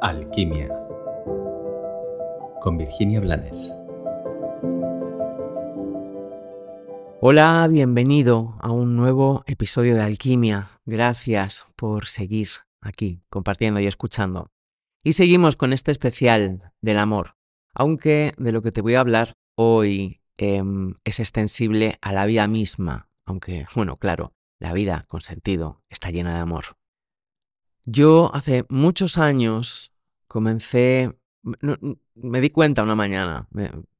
Alquimia con Virginia Blanes. Hola, bienvenido a un nuevo episodio de Alquimia. Gracias por seguir aquí compartiendo y escuchando. Y seguimos con este especial del amor, aunque de lo que te voy a hablar hoy em, es extensible a la vida misma, aunque, bueno, claro, la vida con sentido está llena de amor. Yo hace muchos años comencé, me di cuenta una mañana,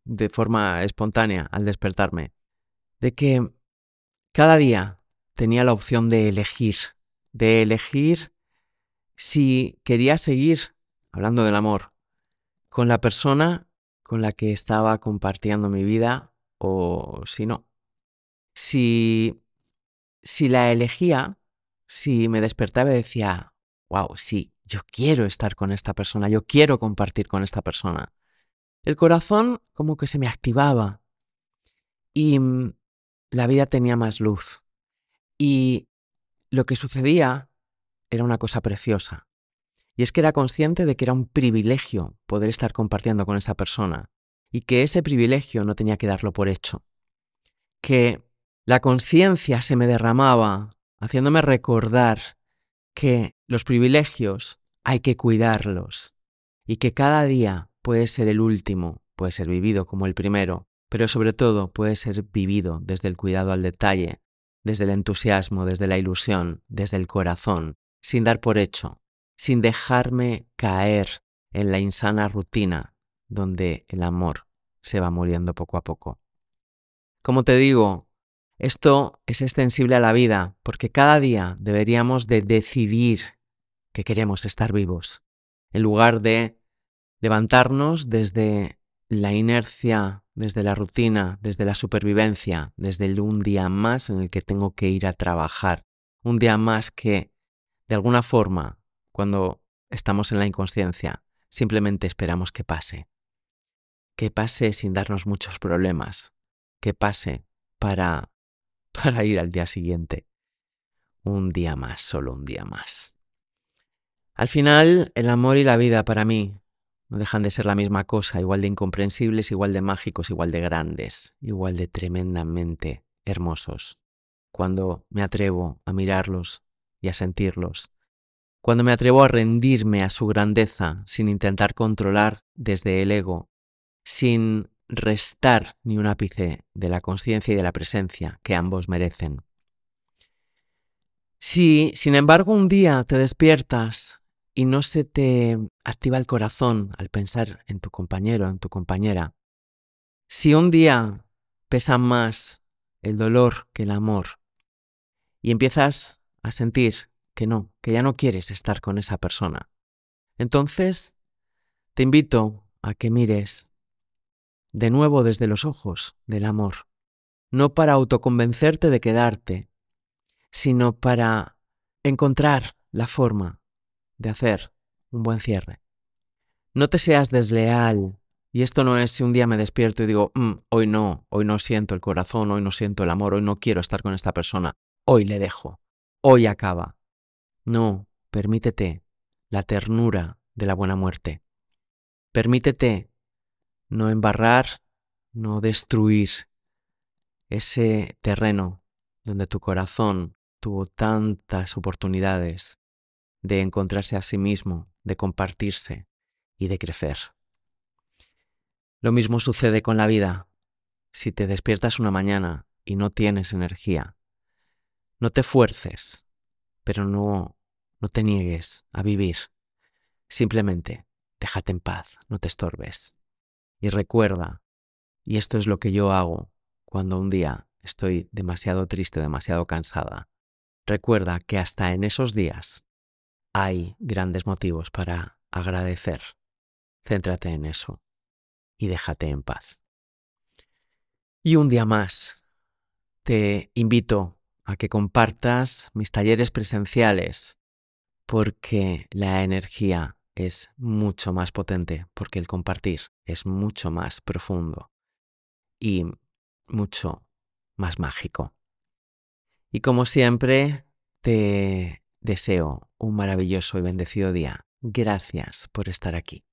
de forma espontánea, al despertarme, de que cada día tenía la opción de elegir, de elegir si quería seguir, hablando del amor, con la persona con la que estaba compartiendo mi vida o si no. Si, si la elegía, si me despertaba y decía, wow, sí, yo quiero estar con esta persona, yo quiero compartir con esta persona. El corazón como que se me activaba y mm, la vida tenía más luz. Y lo que sucedía era una cosa preciosa. Y es que era consciente de que era un privilegio poder estar compartiendo con esa persona y que ese privilegio no tenía que darlo por hecho. Que la conciencia se me derramaba haciéndome recordar que los privilegios hay que cuidarlos y que cada día puede ser el último, puede ser vivido como el primero, pero sobre todo puede ser vivido desde el cuidado al detalle, desde el entusiasmo, desde la ilusión, desde el corazón, sin dar por hecho, sin dejarme caer en la insana rutina donde el amor se va muriendo poco a poco. Como te digo, esto es extensible a la vida, porque cada día deberíamos de decidir que queremos estar vivos, en lugar de levantarnos desde la inercia, desde la rutina, desde la supervivencia, desde el un día más en el que tengo que ir a trabajar, un día más que, de alguna forma, cuando estamos en la inconsciencia, simplemente esperamos que pase. Que pase sin darnos muchos problemas, que pase para para ir al día siguiente. Un día más, solo un día más. Al final, el amor y la vida para mí no dejan de ser la misma cosa, igual de incomprensibles, igual de mágicos, igual de grandes, igual de tremendamente hermosos. Cuando me atrevo a mirarlos y a sentirlos, cuando me atrevo a rendirme a su grandeza sin intentar controlar desde el ego, sin restar ni un ápice de la conciencia y de la presencia que ambos merecen. Si, sin embargo, un día te despiertas y no se te activa el corazón al pensar en tu compañero, o en tu compañera, si un día pesa más el dolor que el amor y empiezas a sentir que no, que ya no quieres estar con esa persona, entonces te invito a que mires de nuevo desde los ojos del amor, no para autoconvencerte de quedarte, sino para encontrar la forma de hacer un buen cierre. No te seas desleal, y esto no es si un día me despierto y digo, mm, hoy no, hoy no siento el corazón, hoy no siento el amor, hoy no quiero estar con esta persona, hoy le dejo, hoy acaba. No, permítete la ternura de la buena muerte. Permítete no embarrar, no destruir ese terreno donde tu corazón tuvo tantas oportunidades de encontrarse a sí mismo, de compartirse y de crecer. Lo mismo sucede con la vida. Si te despiertas una mañana y no tienes energía, no te fuerces, pero no, no te niegues a vivir. Simplemente déjate en paz, no te estorbes. Y recuerda, y esto es lo que yo hago cuando un día estoy demasiado triste, demasiado cansada, recuerda que hasta en esos días hay grandes motivos para agradecer. Céntrate en eso y déjate en paz. Y un día más, te invito a que compartas mis talleres presenciales porque la energía es mucho más potente porque el compartir es mucho más profundo y mucho más mágico. Y como siempre, te deseo un maravilloso y bendecido día. Gracias por estar aquí.